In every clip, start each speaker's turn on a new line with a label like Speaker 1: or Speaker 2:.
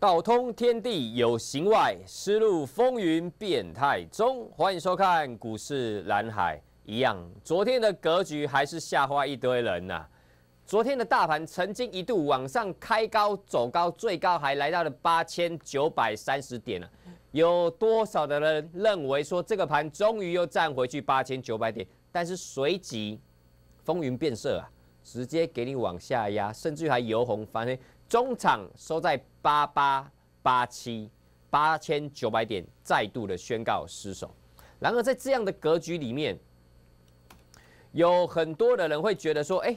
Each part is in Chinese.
Speaker 1: 道通天地有形外，思路风云变态中。欢迎收看《股市蓝海》一样，昨天的格局还是吓坏一堆人呐。昨天的大盘曾经一度往上开高走高，最高还来到了八千九百三十点了。有多少的人认为说这个盘终于又站回去八千九百点？但是随即风云变色啊，直接给你往下压，甚至还游红翻黑。中场收在八八八七八千九百点，再度的宣告失守。然而，在这样的格局里面，有很多的人会觉得说：，哎，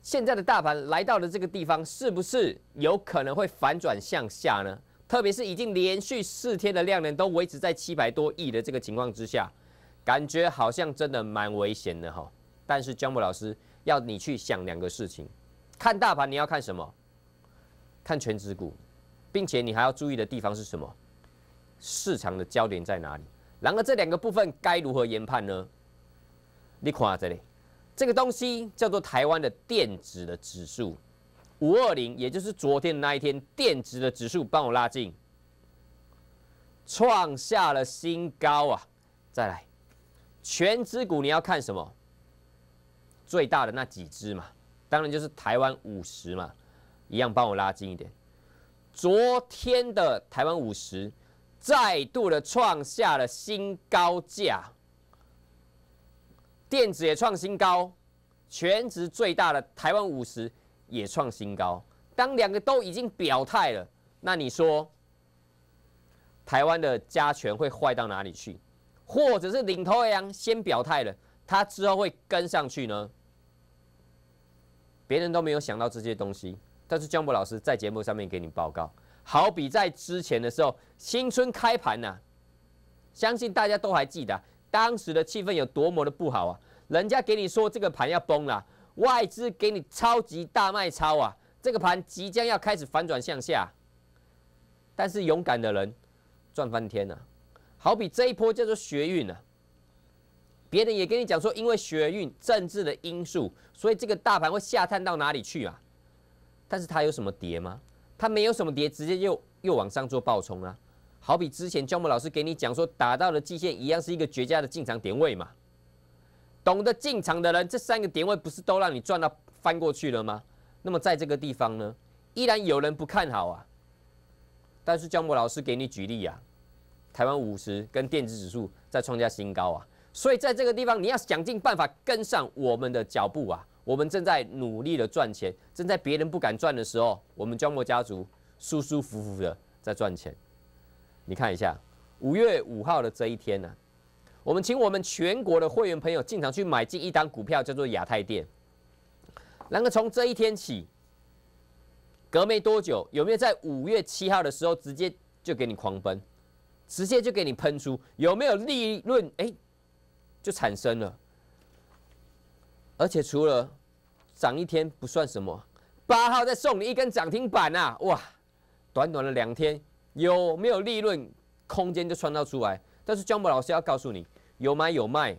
Speaker 1: 现在的大盘来到了这个地方，是不是有可能会反转向下呢？特别是已经连续四天的量能都维持在七百多亿的这个情况之下，感觉好像真的蛮危险的哈。但是江木老师要你去想两个事情：，看大盘你要看什么？看全指股，并且你还要注意的地方是什么？市场的焦点在哪里？然而这两个部分该如何研判呢？你看这里，这个东西叫做台湾的电子的指数五二零，也就是昨天那一天电子的指数帮我拉近，创下了新高啊！再来，全指股你要看什么？最大的那几只嘛，当然就是台湾五十嘛。一样帮我拉近一点。昨天的台湾五十再度的创下了新高价，电子也创新高，全值最大的台湾五十也创新高。当两个都已经表态了，那你说台湾的加权会坏到哪里去？或者是领头羊先表态了，他之后会跟上去呢？别人都没有想到这些东西。但是江博老师在节目上面给你报告，好比在之前的时候，新春开盘呢，相信大家都还记得当时的气氛有多么的不好啊！人家给你说这个盘要崩了，外资给你超级大卖超啊，这个盘即将要开始反转向下。但是勇敢的人赚翻天了，好比这一波叫做学运啊。别人也跟你讲说，因为学运政治的因素，所以这个大盘会下探到哪里去啊？但是它有什么跌吗？它没有什么跌，直接又又往上做爆冲啊！好比之前焦木老师给你讲说，达到了季线一样是一个绝佳的进场点位嘛。懂得进场的人，这三个点位不是都让你赚到翻过去了吗？那么在这个地方呢，依然有人不看好啊。但是焦木老师给你举例啊，台湾五十跟电子指数在创下新高啊，所以在这个地方你要想尽办法跟上我们的脚步啊。我们正在努力的赚钱，正在别人不敢赚的时候，我们江默家族舒舒服服的在赚钱。你看一下，五月五号的这一天呢，我们请我们全国的会员朋友进场去买进一档股票，叫做亚太电。然而从这一天起，隔没多久，有没有在五月七号的时候直接就给你狂奔，直接就给你喷出？有没有利润？哎，就产生了。而且除了涨一天不算什么，八号再送你一根涨停板啊！哇，短短的两天有没有利润空间就创造出来？但是姜博老师要告诉你，有买有卖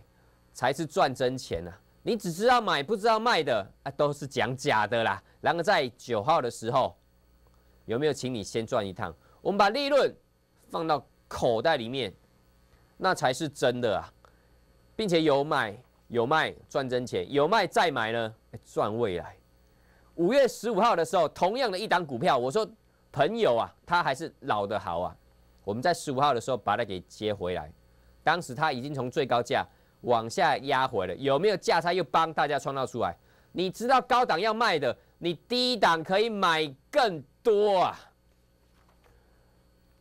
Speaker 1: 才是赚真钱啊！你只知道买不知道卖的啊，都是讲假的啦。然后在九号的时候有没有请你先赚一趟？我们把利润放到口袋里面，那才是真的啊，并且有买。有卖赚真钱，有卖再买呢，赚未来。五月十五号的时候，同样的一档股票，我说朋友啊，他还是老的好啊。我们在十五号的时候把它给接回来，当时他已经从最高价往下压回了，有没有价差又帮大家创造出来？你知道高档要卖的，你低档可以买更多啊。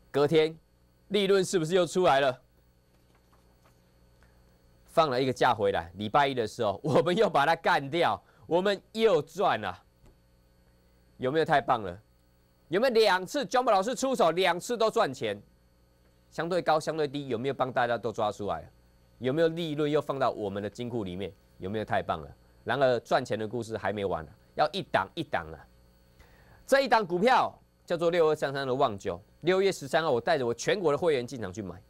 Speaker 1: 隔天利润是不是又出来了？放了一个假回来，礼拜一的时候，我们又把它干掉，我们又赚了，有没有太棒了？有没有两次 j o 老师出手两次都赚钱，相对高相对低，有没有帮大家都抓出来？有没有利润又放到我们的金库里面？有没有太棒了？然而赚钱的故事还没完要一档一档啊！这一档股票叫做六二三三的旺九，六月十三号我带着我全国的会员进场去买。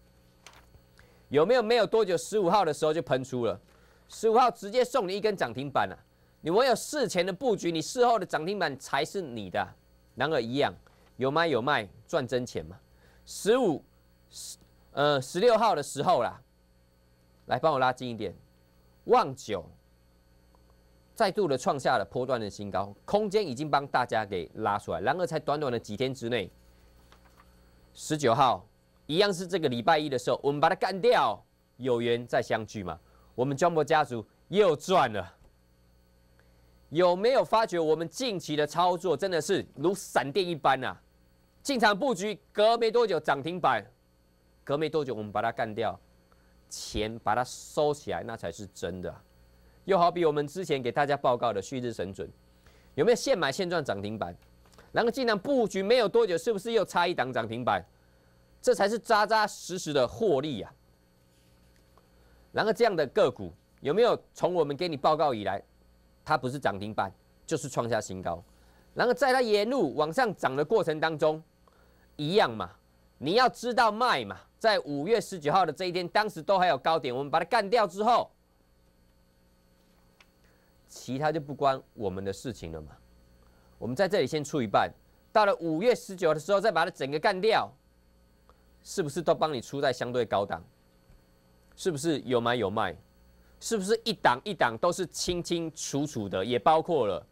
Speaker 1: 有没有没有多久，十五号的时候就喷出了，十五号直接送你一根涨停板了。你唯有事前的布局，你事后的涨停板才是你的。然而一样，有买有卖赚真钱嘛？十五十呃十六号的时候啦，来帮我拉近一点，望九再度的创下了波段的新高，空间已经帮大家给拉出来。然而才短短的几天之内，十九号。一样是这个礼拜一的时候，我们把它干掉，有缘再相聚嘛。我们江博家族又赚了。有没有发觉我们近期的操作真的是如闪电一般呐？进场布局，隔没多久涨停板，隔没多久我们把它干掉，钱把它收起来，那才是真的。又好比我们之前给大家报告的旭日神准，有没有现买现赚涨停板？然后进场布局没有多久，是不是又差一档涨停板？这才是扎扎实实的获利啊。然后这样的个股有没有从我们给你报告以来，它不是涨停板就是创下新高。然后在它沿路往上涨的过程当中，一样嘛，你要知道卖嘛。在五月十九号的这一天，当时都还有高点，我们把它干掉之后，其他就不关我们的事情了嘛。我们在这里先出一半，到了五月十九的时候再把它整个干掉。是不是都帮你出在相对高档？是不是有买有卖？是不是一档一档都是清清楚楚的？也包括了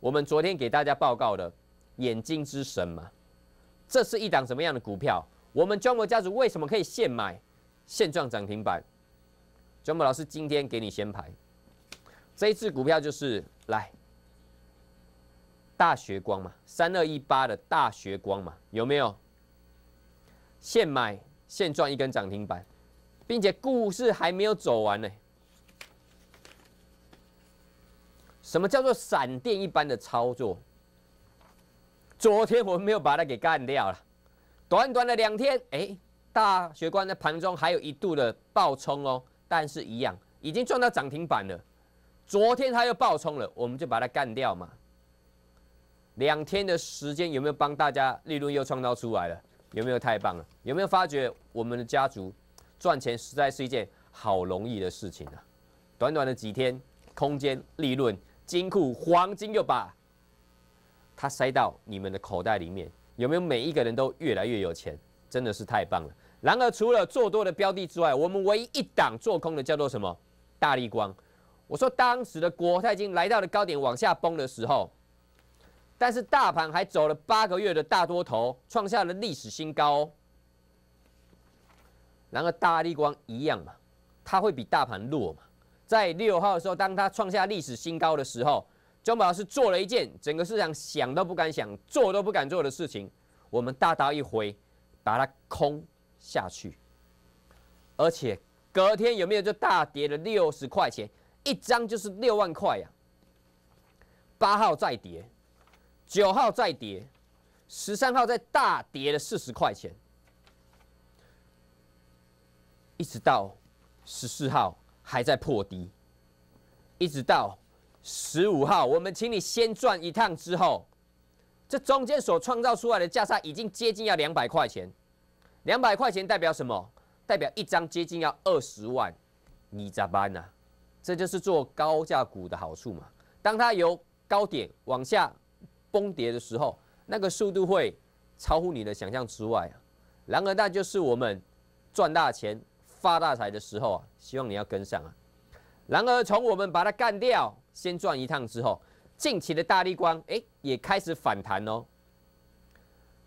Speaker 1: 我们昨天给大家报告的“眼睛之神”嘛，这是一档什么样的股票？我们专博家族为什么可以现买、现状涨停板？专博老师今天给你先排，这一次股票就是来大学光嘛，三二一八的大学光嘛，有没有？现买现赚一根涨停板，并且故事还没有走完呢。什么叫做闪电一般的操作？昨天我们没有把它给干掉了，短短的两天，哎，大学官在盘中还有一度的爆冲哦，但是一样已经赚到涨停板了。昨天它又爆冲了，我们就把它干掉嘛。两天的时间有没有帮大家利润又创造出来了？有没有太棒了？有没有发觉我们的家族赚钱实在是一件好容易的事情啊？短短的几天，空间利润、金库黄金又把它塞到你们的口袋里面，有没有？每一个人都越来越有钱，真的是太棒了。然而，除了做多的标的之外，我们唯一一档做空的叫做什么？大力光。我说当时的国泰已经来到了高点往下崩的时候。但是大盘还走了八个月的大多头，创下了历史新高。然而大力光一样嘛，它会比大盘弱嘛？在六号的时候，当它创下历史新高的时候，钟宝是做了一件整个市场想都不敢想、做都不敢做的事情。我们大刀一挥，把它空下去。而且隔天有没有就大跌了六十块钱一张，就是六万块呀。八号再跌。九号再跌，十三号再大跌了四十块钱，一直到十四号还在破低，一直到十五号，我们请你先转一趟之后，这中间所创造出来的价差已经接近要两百块钱，两百块钱代表什么？代表一张接近要二十万，你咋办呢？这就是做高价股的好处嘛。当它由高点往下。崩跌的时候，那个速度会超乎你的想象之外啊！然而，那就是我们赚大钱、发大财的时候啊！希望你要跟上啊！然而，从我们把它干掉、先赚一趟之后，近期的大力光哎也开始反弹哦。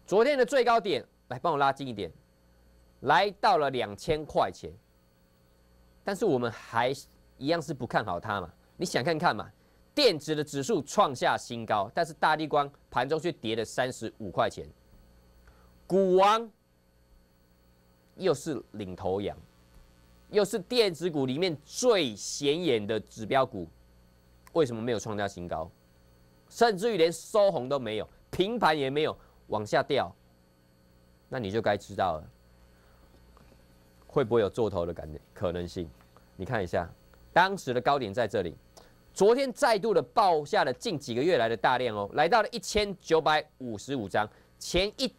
Speaker 1: 昨天的最高点，来帮我拉近一点，来到了两千块钱。但是我们还一样是不看好它嘛？你想看看嘛？电子的指数创下新高，但是大地光盘中却跌了三十五块钱。股王又是领头羊，又是电子股里面最显眼的指标股，为什么没有创下新高？甚至于连收红都没有，平盘也没有往下掉，那你就该知道了，会不会有做头的感可能性？你看一下当时的高点在这里。昨天再度的报下了近几个月来的大量哦，来到了一千九百五十五张，前一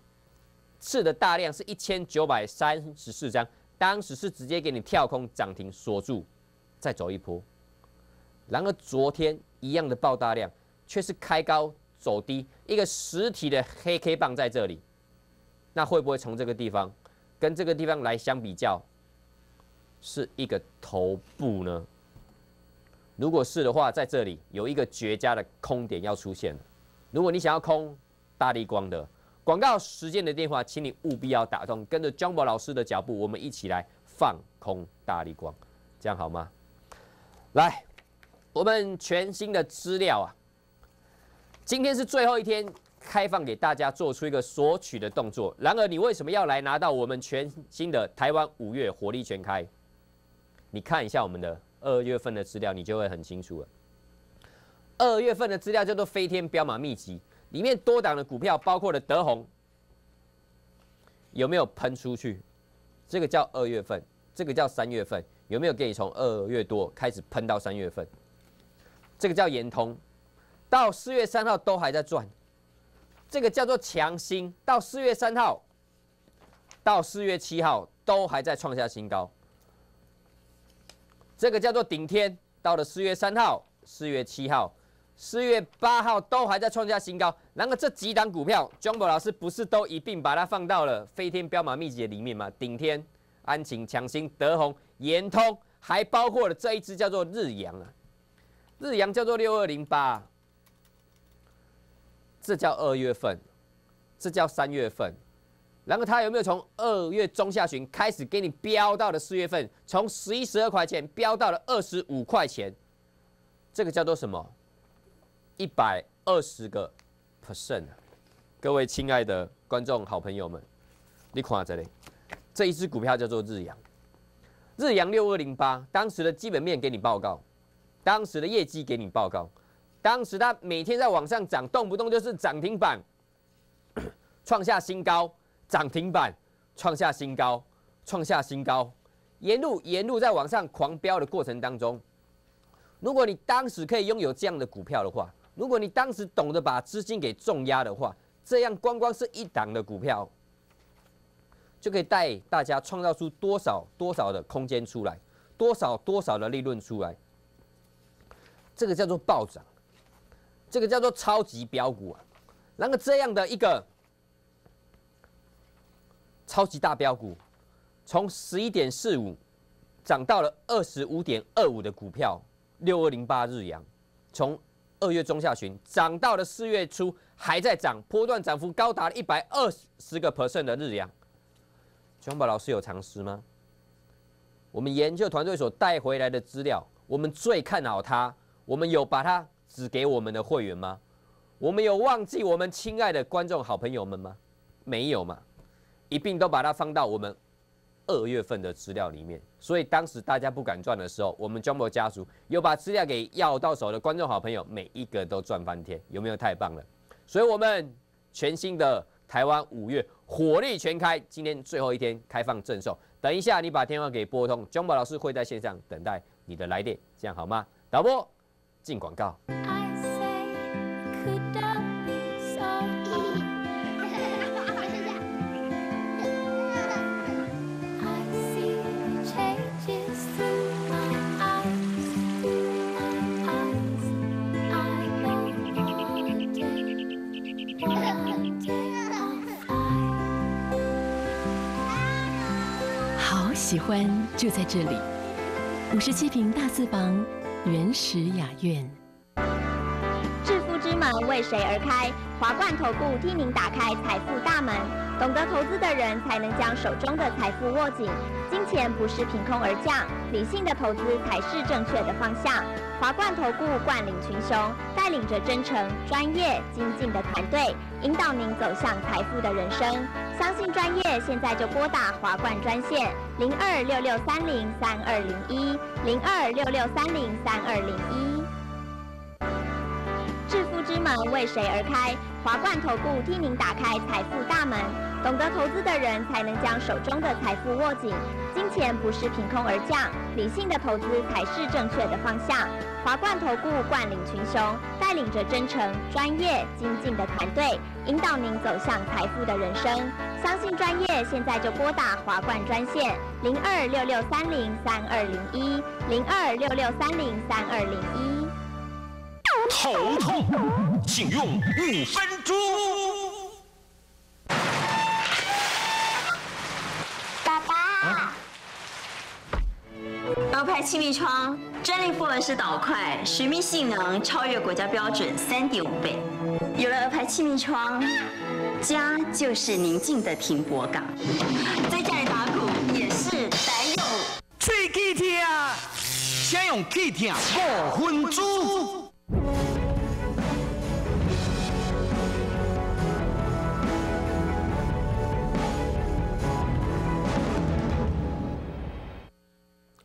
Speaker 1: 次的大量是一千九百三十四张，当时是直接给你跳空涨停锁住，再走一波。然而昨天一样的爆大量，却是开高走低，一个实体的黑 K 棒在这里，那会不会从这个地方跟这个地方来相比较，是一个头部呢？如果是的话，在这里有一个绝佳的空点要出现了。如果你想要空大力光的广告时间的电话，请你务必要打通，跟着江博老师的脚步，我们一起来放空大力光，这样好吗？来，我们全新的资料啊，今天是最后一天开放给大家做出一个索取的动作。然而，你为什么要来拿到我们全新的台湾五月火力全开？你看一下我们的。二月份的资料你就会很清楚了。二月份的资料叫做《飞天彪马秘籍》，里面多档的股票包括了德宏，有没有喷出去？这个叫二月份，这个叫三月份，有没有给你从二月多开始喷到三月份？这个叫延通，到四月三号都还在转。这个叫做强心，到四月三号，到四月七号都还在创下新高。这个叫做顶天，到了四月三号、四月七号、四月八号都还在创下新高。然而这几档股票 j o 老师不是都一并把它放到了飞天飙马秘籍里面吗？顶天、安晴、强兴、德宏、延通，还包括了这一只叫做日阳啊。日阳叫做六二零八，这叫二月份，这叫三月份。然后它有没有从二月中下旬开始给你飙到了四月份？从十一十二块钱飙到了二十五块钱，这个叫做什么？一百二十个 percent 各位亲爱的观众、好朋友们，你看这里，这一只股票叫做日阳，日阳六二零八，当时的基本面给你报告，当时的业绩给你报告，当时它每天在往上涨，动不动就是涨停板，创下新高。涨停板创下新高，创下新高，沿路沿路在往上狂飙的过程当中，如果你当时可以拥有这样的股票的话，如果你当时懂得把资金给重压的话，这样光光是一档的股票就可以带大家创造出多少多少的空间出来，多少多少的利润出来，这个叫做暴涨，这个叫做超级标股啊，然后这样的一个。超级大标股，从十一点四五涨到了二十五点二五的股票，六二零八日阳，从二月中下旬涨到了四月初还在涨，波段涨幅高达一百二十个 percent 的日阳。熊宝老师有常识吗？我们研究团队所带回来的资料，我们最看好它，我们有把它指给我们的会员吗？我们有忘记我们亲爱的观众好朋友们吗？没有嘛？一并都把它放到我们二月份的资料里面，所以当时大家不敢赚的时候，我们 Jumbo 家族有把资料给要到手的观众好朋友，每一个都赚翻天，有没有？太棒了！所以，我们全新的台湾五月火力全开，今天最后一天开放赠送。等一下，你把电话给拨通，Jumbo 老师会在线上等待你的来电，这样好吗？导播进广告。
Speaker 2: 就在这里，五十七平大四房，原始雅苑。致富之门为谁而开？华冠投顾替您打开财富大门。懂得投资的人才能将手中的财富握紧。金钱不是凭空而降，理性的投资才是正确的方向。华冠投顾冠领群雄，带领着真诚、专业、精进的团队，引导您走向财富的人生。相信专业，现在就拨打华冠专线零二六六三零三二零一零二六六三零三二零一。致富之门为谁而开？华冠投顾替您打开财富大门。懂得投资的人才能将手中的财富握紧，金钱不是凭空而降，理性的投资才是正确的方向。华冠投顾冠领群雄，带领着真诚、专业、精进的团队，引导您走向财富的人生。相信专业，现在就拨打华冠专线零二六六三零三二零一零二六六三零三二零一。头痛，请用五分钟。气密窗专利花纹式导块，水密性能超越国家标准三点五倍。有了鹅牌气密窗，家就是宁静的停泊港。在家里打鼓，也是白有。吹气听，先用气听，无分子。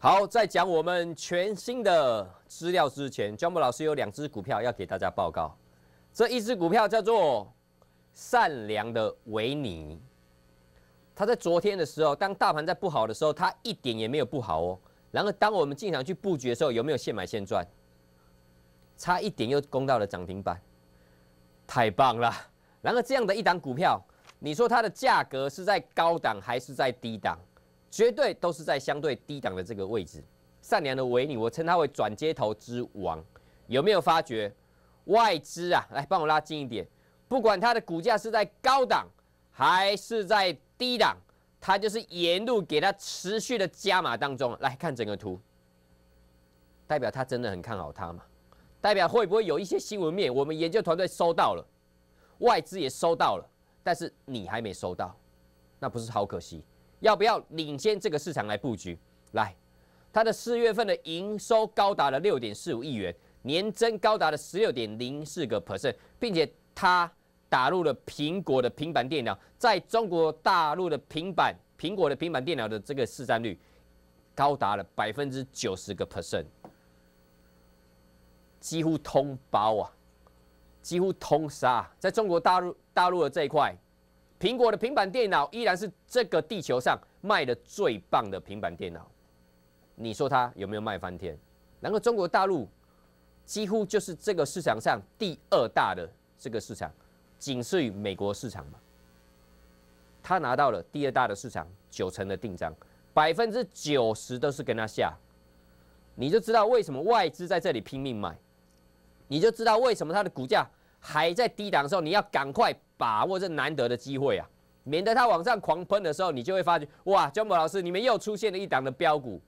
Speaker 1: 好，在讲我们全新的资料之前，江木老师有两只股票要给大家报告。这一只股票叫做善良的维尼，他在昨天的时候，当大盘在不好的时候，他一点也没有不好哦。然后，当我们进场去布局的时候，有没有现买现赚？差一点又攻到了涨停板，太棒了。然而，这样的一档股票，你说它的价格是在高档还是在低档？绝对都是在相对低档的这个位置。善良的维尼，我称它为转接头之王。有没有发觉外资啊？来帮我拉近一点。不管它的股价是在高档还是在低档，它就是沿路给它持续的加码当中。来看整个图，代表他真的很看好它嘛？代表会不会有一些新闻面？我们研究团队收到了，外资也收到了，但是你还没收到，那不是好可惜。要不要领先这个市场来布局？来，它的四月份的营收高达了六点四五亿元，年增高达了十六点零四个 percent，并且它打入了苹果的平板电脑，在中国大陆的平板苹果的平板电脑的这个市占率高达了百分之九十个 percent，几乎通包啊，几乎通杀，在中国大陆大陆的这一块。苹果的平板电脑依然是这个地球上卖的最棒的平板电脑，你说它有没有卖翻天？然后中国大陆几乎就是这个市场上第二大的这个市场，仅次于美国市场嘛。他拿到了第二大的市场九成的定单，百分之九十都是跟他下，你就知道为什么外资在这里拼命买，你就知道为什么它的股价。还在低档的时候，你要赶快把握这难得的机会啊，免得它往上狂喷的时候，你就会发觉哇，江博老师，你们又出现了一档的标股，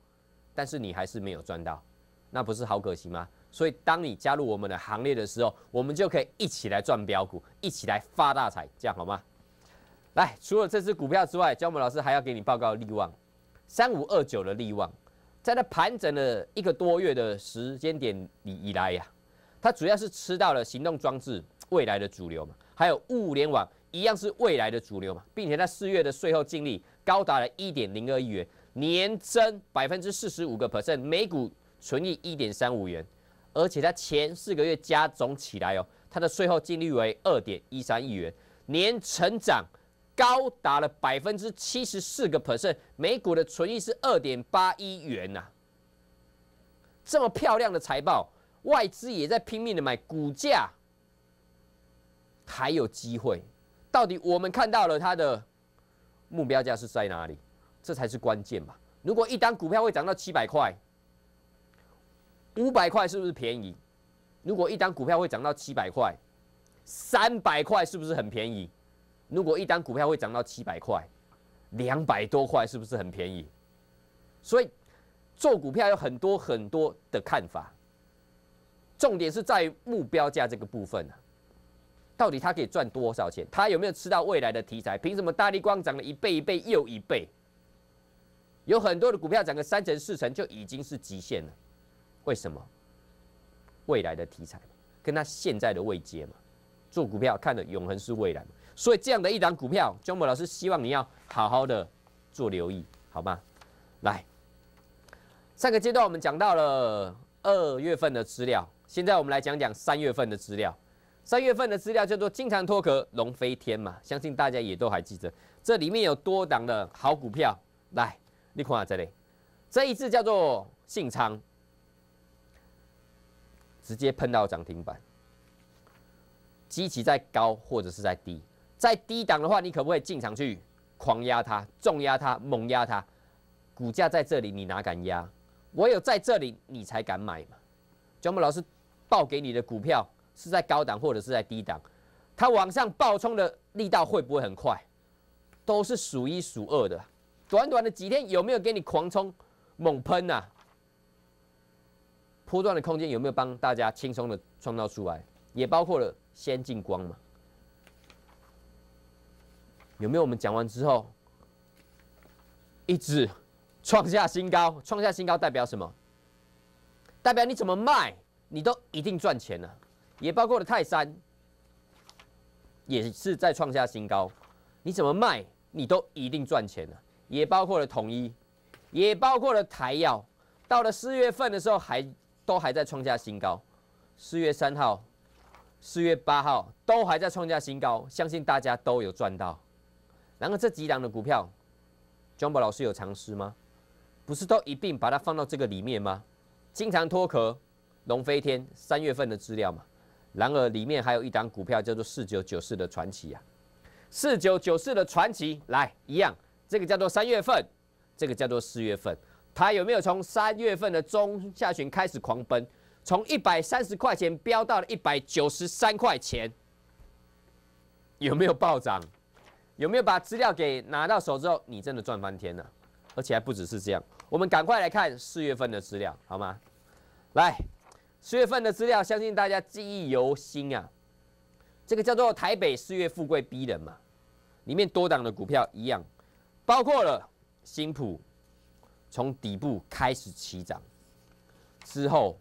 Speaker 1: 但是你还是没有赚到，那不是好可惜吗？所以当你加入我们的行列的时候，我们就可以一起来赚标股，一起来发大财，这样好吗？来，除了这只股票之外，江博老师还要给你报告利旺三五二九的利旺，在它盘整了一个多月的时间点里以来呀。它主要是吃到了行动装置未来的主流嘛，还有物联网一样是未来的主流嘛，并且它四月的税后净利高达了一点零二亿元，年增百分之四十五个 percent，每股存益一点三五元，而且它前四个月加总起来哦，它的税后净利为二点一三亿元，年成长高达了百分之七十四个 percent，每股的存益是二点八一元呐，这么漂亮的财报。外资也在拼命的买，股价还有机会。到底我们看到了它的目标价是在哪里？这才是关键嘛。如果一单股票会涨到七百块，五百块是不是便宜？如果一单股票会涨到七百块，三百块是不是很便宜？如果一单股票会涨到七百块，两百多块是不是很便宜？所以做股票有很多很多的看法。重点是在于目标价这个部分呢，到底他可以赚多少钱？他有没有吃到未来的题材？凭什么大力光涨了一倍、一倍又一倍？有很多的股票涨个三成、四成就已经是极限了，为什么？未来的题材，跟他现在的未阶嘛，做股票看的永恒是未来嘛，所以这样的一档股票，周末老师希望你要好好的做留意，好吗？来，上个阶段我们讲到了二月份的资料。现在我们来讲讲三月份的资料，三月份的资料叫做“经常脱壳龙飞天”嘛，相信大家也都还记得。这里面有多档的好股票，来，你看这里，这一次叫做信昌，直接喷到涨停板。基期在高或者是在低，在低档的话，你可不可以进场去狂压它、重压它、猛压它？股价在这里，你哪敢压？唯有在这里，你才敢买嘛，专木老师。报给你的股票是在高档或者是在低档，它往上爆冲的力道会不会很快？都是数一数二的。短短的几天有没有给你狂冲猛喷呐？波段的空间有没有帮大家轻松的创造出来？也包括了先进光嘛？有没有？我们讲完之后，一直创下新高，创下新高代表什么？代表你怎么卖？你都一定赚钱了，也包括了泰山，也是在创下新高。你怎么卖，你都一定赚钱了。也包括了统一，也包括了台药，到了四月份的时候还都还在创下新高。四月三号、四月八号都还在创下新高，相信大家都有赚到。然后这几档的股票，Johnbo 老师有尝试吗？不是都一并把它放到这个里面吗？经常脱壳。龙飞天三月份的资料嘛，然而里面还有一档股票叫做四九九四的传奇啊，四九九四的传奇来一样，这个叫做三月份，这个叫做四月份，它有没有从三月份的中下旬开始狂奔，从一百三十块钱飙到了一百九十三块钱，有没有暴涨？有没有把资料给拿到手之后，你真的赚翻天了？而且还不只是这样，我们赶快来看四月份的资料好吗？来。四月份的资料，相信大家记忆犹新啊。这个叫做台北四月富贵逼人嘛，里面多档的股票一样，包括了新普，从底部开始起涨，之后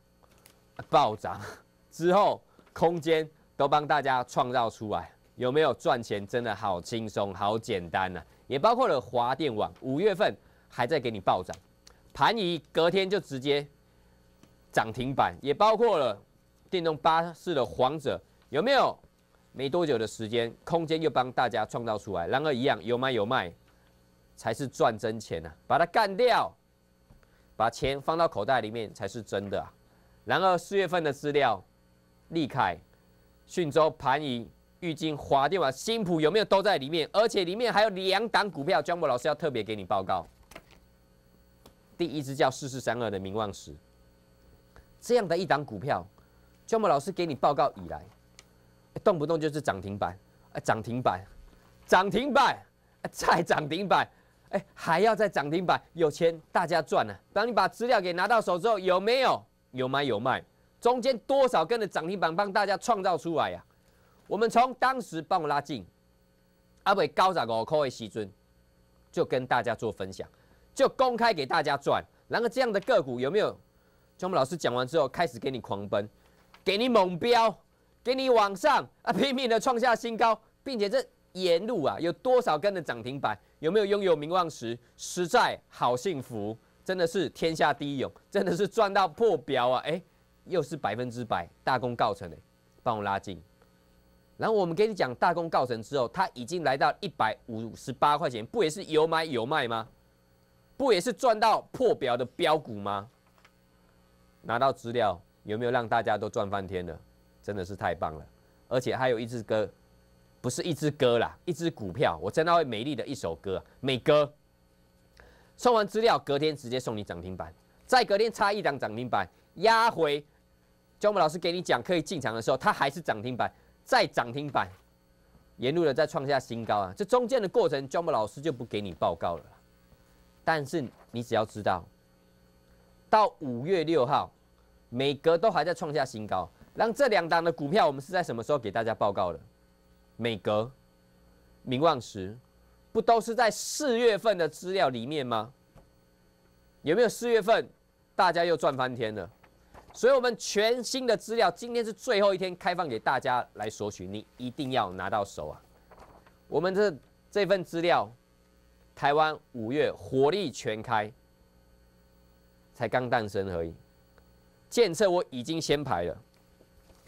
Speaker 1: 暴涨，之后空间都帮大家创造出来，有没有赚钱？真的好轻松，好简单呐。也包括了华电网，五月份还在给你暴涨，盘一隔天就直接。涨停板也包括了电动巴士的王者，有没有？没多久的时间，空间又帮大家创造出来。然而一样，有买有卖才是赚真钱呐！把它干掉，把钱放到口袋里面才是真的啊！然而四月份的资料，利凯、迅州、盘仪、玉金、华电网、新普有没有都在里面？而且里面还有两档股票，江博老师要特别给你报告。第一只叫四四三二的名望石。这样的一档股票，娟妈老师给你报告以来，动不动就是涨停板，涨停板，涨停板，再涨停板，哎，还要再涨停板，有钱大家赚呢。当你把资料给拿到手之后，有没有？有买有卖，中间多少根的涨停板帮大家创造出来呀？我们从当时帮我拉进，阿伟高杂五块的时尊，就跟大家做分享，就公开给大家赚。然后这样的个股有没有？我们老师讲完之后，开始给你狂奔，给你猛飙，给你往上啊，拼命的创下新高，并且这沿路啊有多少根的涨停板？有没有拥有名望石？实在好幸福，真的是天下第一勇，真的是赚到破表啊！哎，又是百分之百大功告成的，帮我拉近。然后我们给你讲大功告成之后，它已经来到一百五十八块钱，不也是有买有卖吗？不也是赚到破表的标股吗？拿到资料有没有让大家都赚翻天了？真的是太棒了！而且还有一支歌，不是一支歌啦，一支股票。我真的会美丽的一首歌，美歌。送完资料，隔天直接送你涨停板，再隔天差一档涨停板压回。教姆老师给你讲可以进场的时候，它还是涨停板，再涨停板，沿路的再创下新高啊！这中间的过程，教姆老师就不给你报告了，但是你只要知道。到五月六号，美格都还在创下新高。那这两档的股票，我们是在什么时候给大家报告的？美格、明望石，不都是在四月份的资料里面吗？有没有四月份大家又赚翻天了？所以我们全新的资料，今天是最后一天开放给大家来索取，你一定要拿到手啊！我们这这份资料，台湾五月火力全开。才刚诞生而已，建测我已经先排了，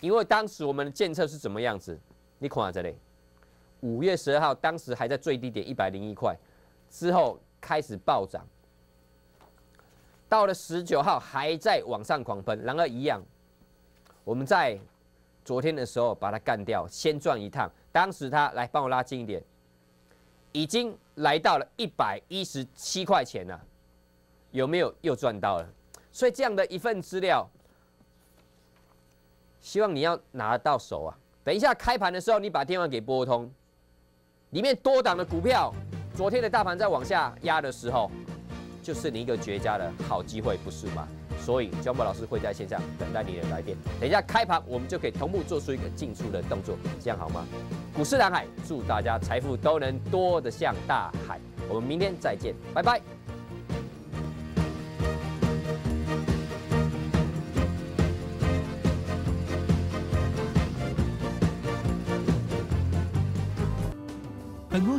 Speaker 1: 因为当时我们的建测是怎么样子？你看这里，五月十二号当时还在最低点一百零一块，之后开始暴涨，到了十九号还在往上狂喷。然而一样，我们在昨天的时候把它干掉，先赚一趟。当时它来帮我拉近一点，已经来到了一百一十七块钱了。有没有又赚到了？所以这样的一份资料，希望你要拿到手啊！等一下开盘的时候，你把电话给拨通，里面多档的股票，昨天的大盘在往下压的时候，就是你一个绝佳的好机会，不是吗？所以焦莫老师会在线上等待你的来电。等一下开盘，我们就可以同步做出一个进出的动作，这样好吗？股市蓝海，祝大家财富都能多得像大海。我们明天再见，拜拜。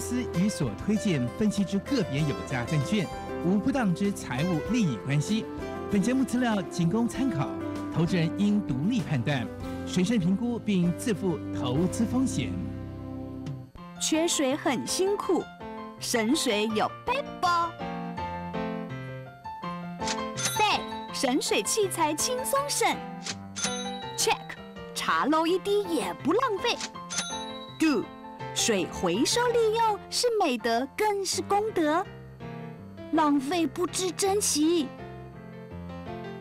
Speaker 2: 司与所推荐分析之个别有价证券，无
Speaker 1: 不当之财务利益关系。本节目资料仅供参考，投资人应独立判断，审慎评估并自负投资风险。
Speaker 2: 缺水很辛苦，神水有背包。背神水器材轻松省，Check 茶漏一滴也不浪费。Do。水回收利用是美德，更是功德。浪费不知珍惜，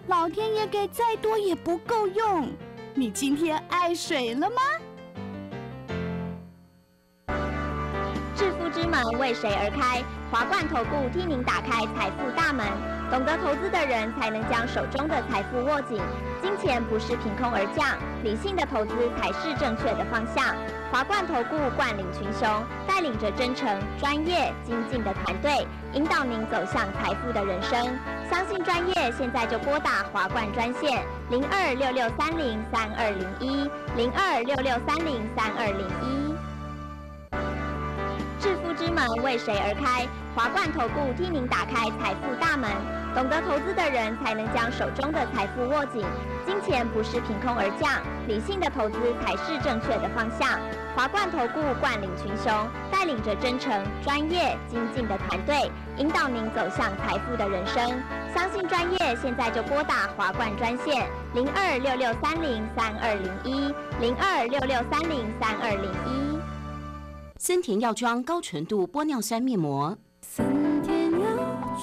Speaker 2: 老天爷给再多也不够用。你今天爱水了吗？致富之门为谁而开？华冠投顾替您打开财富大门，懂得投资的人才能将手中的财富握紧。金钱不是凭空而降，理性的投资才是正确的方向。华冠投顾冠领群雄，带领着真诚、专业、精进的团队，引导您走向财富的人生。相信专业，现在就拨打华冠专线零二六六三零三二零一零二六六三零三二零一。之门为谁而开？华冠投顾替您打开财富大门。懂得投资的人才能将手中的财富握紧。金钱不是凭空而降，理性的投资才是正确的方向。华冠投顾冠领群雄，带领着真诚、专业、精进的团队，引导您走向财富的人生。相信专业，现在就拨打华冠专线零二六六三零三二零一零二六六三零三二零一。森田药妆高纯度玻尿酸面膜。森田药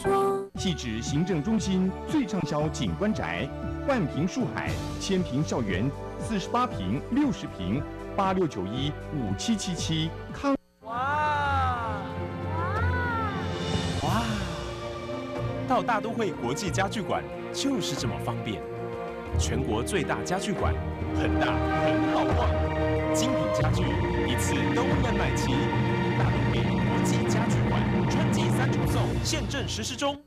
Speaker 2: 妆。
Speaker 1: 西子行政中心最畅销景观宅，万平树海，千平校园，四十八平、六十平，八六九一五七七七
Speaker 2: 康。哇！
Speaker 1: 哇！哇！到大都会国际家具馆就是这么方便，全国最大家
Speaker 2: 具馆，很大很好逛，精品家具。一次都买齐，大东北国际家具馆春季三重送，现正实施中。